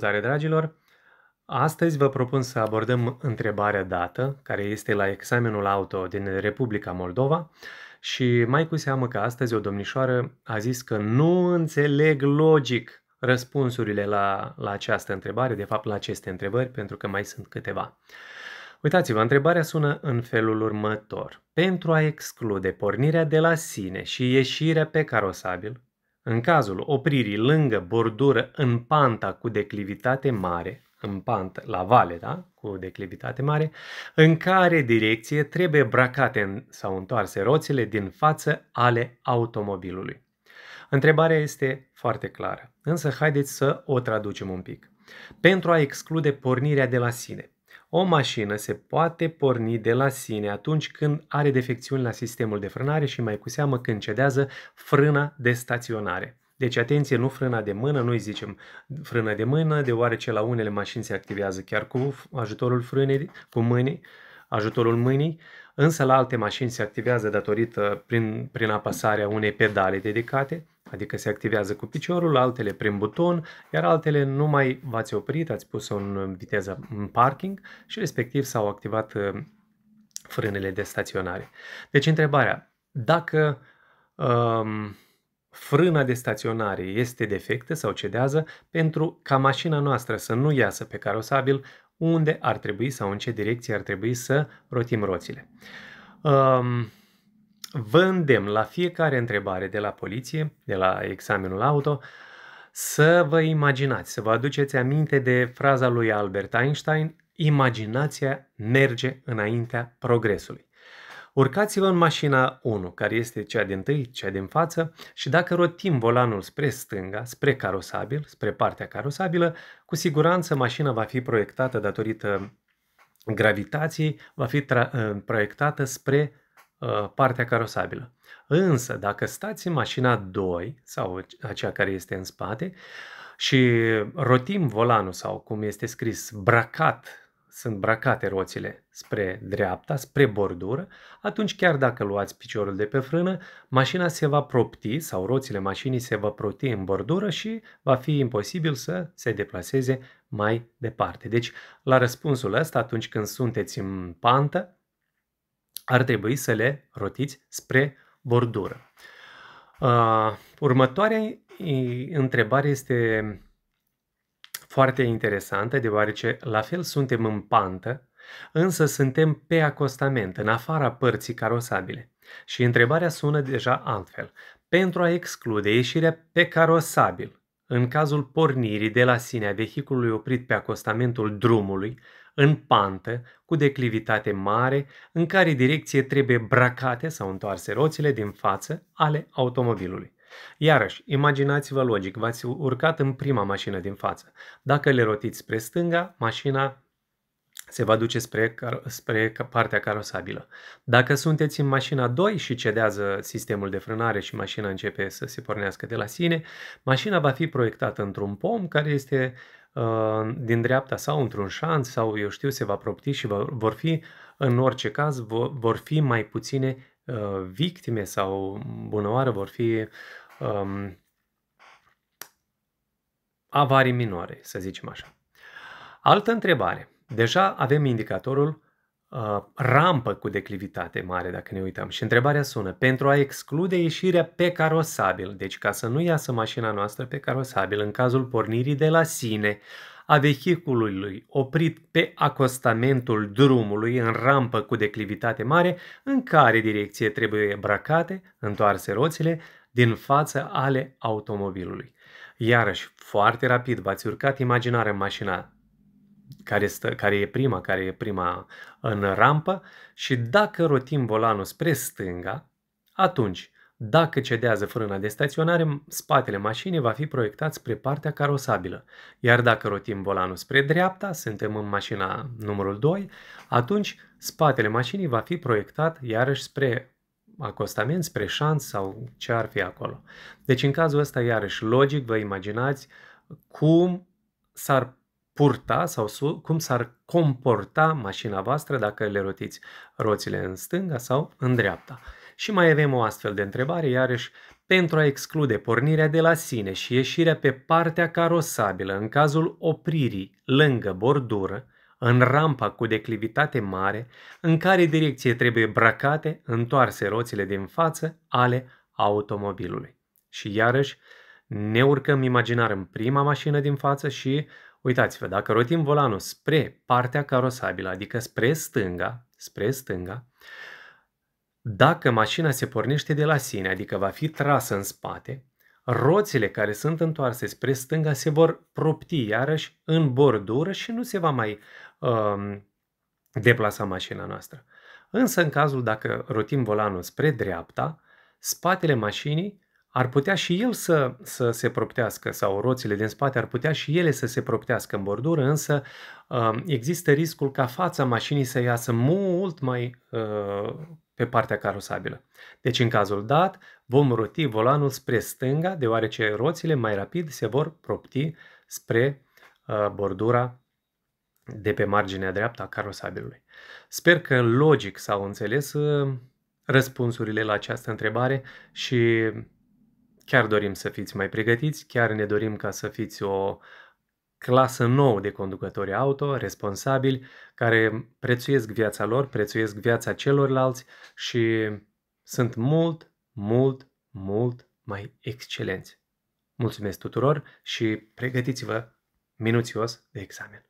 Salutare, dragilor! Astăzi vă propun să abordăm întrebarea dată, care este la examenul auto din Republica Moldova și mai cu seamă că astăzi o domnișoară a zis că nu înțeleg logic răspunsurile la, la această întrebare, de fapt la aceste întrebări, pentru că mai sunt câteva. Uitați-vă, întrebarea sună în felul următor. Pentru a exclude pornirea de la sine și ieșirea pe carosabil, în cazul opririi lângă bordură în panta cu declivitate mare, în pantă, la vale, da? cu declivitate mare, în care direcție trebuie bracate în, sau întoarse roțile din față ale automobilului. Întrebarea este foarte clară, însă haideți să o traducem un pic. Pentru a exclude pornirea de la sine, o mașină se poate porni de la sine atunci când are defecțiuni la sistemul de frânare și mai cu seamă când cedează frâna de staționare. Deci atenție, nu frâna de mână, noi zicem frână de mână, deoarece la unele mașini se activează chiar cu ajutorul frânei, cu mâinii, ajutorul mâinii, însă la alte mașini se activează datorită prin, prin apăsarea unei pedale dedicate adică se activează cu piciorul, altele prin buton, iar altele nu mai v-ați oprit, ați pus-o în viteză în parking și respectiv s-au activat uh, frânele de staționare. Deci întrebarea, dacă um, frâna de staționare este defectă sau cedează, pentru ca mașina noastră să nu iasă pe carosabil, unde ar trebui sau în ce direcție ar trebui să rotim roțile. Um, Vă îndemn la fiecare întrebare de la poliție, de la examenul auto, să vă imaginați, să vă aduceți aminte de fraza lui Albert Einstein, imaginația merge înaintea progresului. Urcați-vă în mașina 1, care este cea din tâi, cea din față, și dacă rotim volanul spre stânga, spre carosabil, spre partea carosabilă, cu siguranță mașina va fi proiectată datorită gravitației, va fi tra- uh, proiectată spre Uh, partea carosabilă. Însă, dacă stați în mașina 2 sau aceea care este în spate și rotim volanul sau cum este scris bracat, sunt bracate roțile spre dreapta, spre bordură, atunci chiar dacă luați piciorul de pe frână, mașina se va propti sau roțile mașinii se va propti în bordură și va fi imposibil să se deplaseze mai departe. Deci, la răspunsul ăsta, atunci când sunteți în pantă, ar trebui să le rotiți spre bordură. Uh, următoarea întrebare este foarte interesantă, deoarece la fel suntem în pantă, însă suntem pe acostament, în afara părții carosabile. Și întrebarea sună deja altfel. Pentru a exclude ieșirea pe carosabil, în cazul pornirii de la sine a vehiculului oprit pe acostamentul drumului, în pantă, cu declivitate mare, în care direcție trebuie bracate sau întoarse roțile din față ale automobilului. Iarăși, imaginați-vă logic, v-ați urcat în prima mașină din față. Dacă le rotiți spre stânga, mașina se va duce spre, spre partea carosabilă. Dacă sunteți în mașina 2 și cedează sistemul de frânare și mașina începe să se pornească de la sine, mașina va fi proiectată într-un pom care este Uh, din dreapta sau într-un șanț sau eu știu se va propti și vor fi în orice caz vor fi mai puține uh, victime sau bunăoară vor fi um, avarii minore, să zicem așa. Altă întrebare. Deja avem indicatorul Uh, rampă cu declivitate mare, dacă ne uităm. Și întrebarea sună, pentru a exclude ieșirea pe carosabil, deci ca să nu iasă mașina noastră pe carosabil în cazul pornirii de la sine, a vehiculului oprit pe acostamentul drumului în rampă cu declivitate mare, în care direcție trebuie bracate, întoarse roțile, din față ale automobilului. Iarăși, foarte rapid v-ați urcat imaginarea în mașina care, stă, care e prima, care e prima în rampă și dacă rotim volanul spre stânga, atunci, dacă cedează frâna de staționare, spatele mașinii va fi proiectat spre partea carosabilă. Iar dacă rotim volanul spre dreapta, suntem în mașina numărul 2, atunci spatele mașinii va fi proiectat iarăși spre acostament, spre șans sau ce ar fi acolo. Deci în cazul ăsta, iarăși, logic, vă imaginați cum s-ar purta sau su, cum s-ar comporta mașina voastră dacă le rotiți roțile în stânga sau în dreapta. Și mai avem o astfel de întrebare, iarăși, pentru a exclude pornirea de la sine și ieșirea pe partea carosabilă în cazul opririi lângă bordură, în rampa cu declivitate mare, în care direcție trebuie bracate, întoarse roțile din față ale automobilului. Și iarăși, ne urcăm imaginar în prima mașină din față și Uitați-vă, dacă rotim volanul spre partea carosabilă, adică spre stânga, spre stânga, dacă mașina se pornește de la sine, adică va fi trasă în spate, roțile care sunt întoarse spre stânga se vor propti iarăși în bordură și nu se va mai um, deplasa mașina noastră. Însă în cazul dacă rotim volanul spre dreapta, spatele mașinii ar putea și el să, să se proptească sau roțile din spate ar putea și ele să se proptească în bordură, însă uh, există riscul ca fața mașinii să iasă mult mai uh, pe partea carosabilă. Deci în cazul dat vom roti volanul spre stânga deoarece roțile mai rapid se vor propti spre uh, bordura de pe marginea dreaptă a carosabilului. Sper că logic s-au înțeles răspunsurile la această întrebare și Chiar dorim să fiți mai pregătiți, chiar ne dorim ca să fiți o clasă nouă de conducători auto, responsabili, care prețuiesc viața lor, prețuiesc viața celorlalți și sunt mult, mult, mult mai excelenți. Mulțumesc tuturor și pregătiți-vă minuțios de examen.